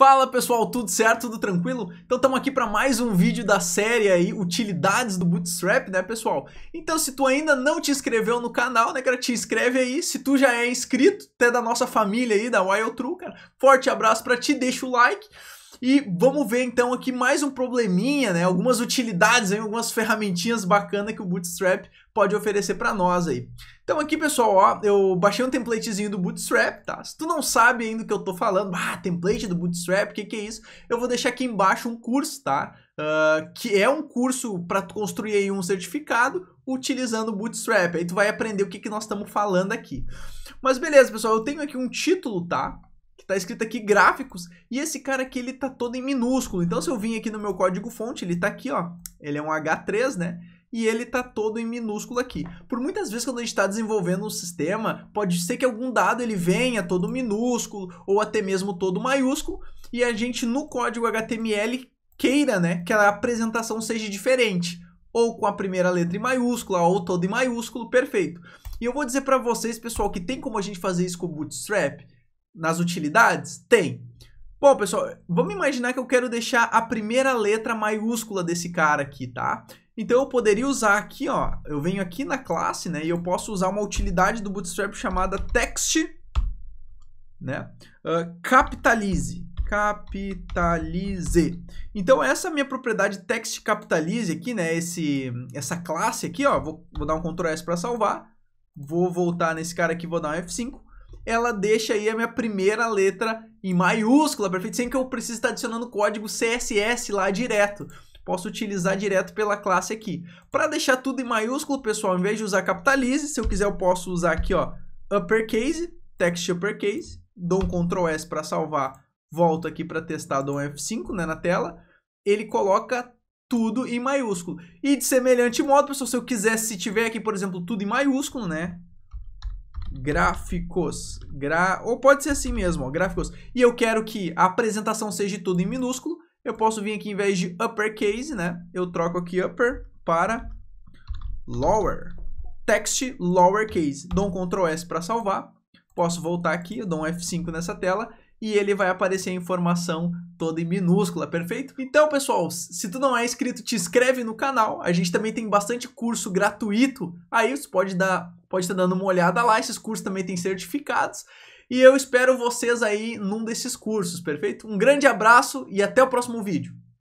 Fala pessoal, tudo certo? Tudo tranquilo? Então estamos aqui para mais um vídeo da série aí, utilidades do Bootstrap, né pessoal? Então se tu ainda não te inscreveu no canal, né cara, te inscreve aí. Se tu já é inscrito, até da nossa família aí, da Wild True, cara, forte abraço para ti, deixa o like. E vamos ver então aqui mais um probleminha, né? Algumas utilidades, aí, algumas ferramentinhas bacanas que o Bootstrap pode oferecer para nós aí. Então aqui, pessoal, ó, eu baixei um templatezinho do Bootstrap, tá? Se tu não sabe ainda o que eu tô falando, ah, template do Bootstrap, o que que é isso? Eu vou deixar aqui embaixo um curso, tá? Uh, que é um curso para construir aí um certificado utilizando o Bootstrap. Aí tu vai aprender o que que nós estamos falando aqui. Mas beleza, pessoal, eu tenho aqui um título, tá? tá escrito aqui gráficos, e esse cara aqui ele tá todo em minúsculo. Então se eu vim aqui no meu código fonte, ele tá aqui, ó, ele é um H3, né? e ele está todo em minúsculo aqui. Por muitas vezes quando a gente está desenvolvendo um sistema, pode ser que algum dado ele venha todo minúsculo ou até mesmo todo maiúsculo e a gente no código HTML queira né, que a apresentação seja diferente, ou com a primeira letra em maiúscula ou todo em maiúsculo, perfeito. E eu vou dizer para vocês, pessoal, que tem como a gente fazer isso com o Bootstrap? nas utilidades? Tem. Bom, pessoal, vamos imaginar que eu quero deixar a primeira letra maiúscula desse cara aqui, tá? Então eu poderia usar aqui, ó, eu venho aqui na classe, né, e eu posso usar uma utilidade do Bootstrap chamada text, né, uh, capitalize, capitalize. Então essa minha propriedade text capitalize aqui, né, esse, essa classe aqui, ó, vou, vou dar um Ctrl S para salvar, vou voltar nesse cara aqui, vou dar um F5, ela deixa aí a minha primeira letra em maiúscula, perfeito? Sem que eu precise estar adicionando código CSS lá direto. Posso utilizar direto pela classe aqui. Para deixar tudo em maiúsculo, pessoal, em vez de usar capitalize, se eu quiser eu posso usar aqui, ó, uppercase, text uppercase, dou um Ctrl S para salvar, volto aqui para testar, dou um F5 né, na tela, ele coloca tudo em maiúsculo. E de semelhante modo, pessoal, se eu quisesse, se tiver aqui, por exemplo, tudo em maiúsculo, né, gráficos. Gra... Ou pode ser assim mesmo, ó, gráficos. E eu quero que a apresentação seja tudo em minúsculo. Eu posso vir aqui, em vez de uppercase, né? Eu troco aqui upper para lower. Text lowercase. Dou um Ctrl S para salvar. Posso voltar aqui, eu dou um F5 nessa tela e ele vai aparecer a informação toda em minúscula, perfeito? Então, pessoal, se tu não é inscrito, te inscreve no canal. A gente também tem bastante curso gratuito. Aí você pode dar, pode estar dando uma olhada lá. Esses cursos também têm certificados. E eu espero vocês aí num desses cursos, perfeito? Um grande abraço e até o próximo vídeo.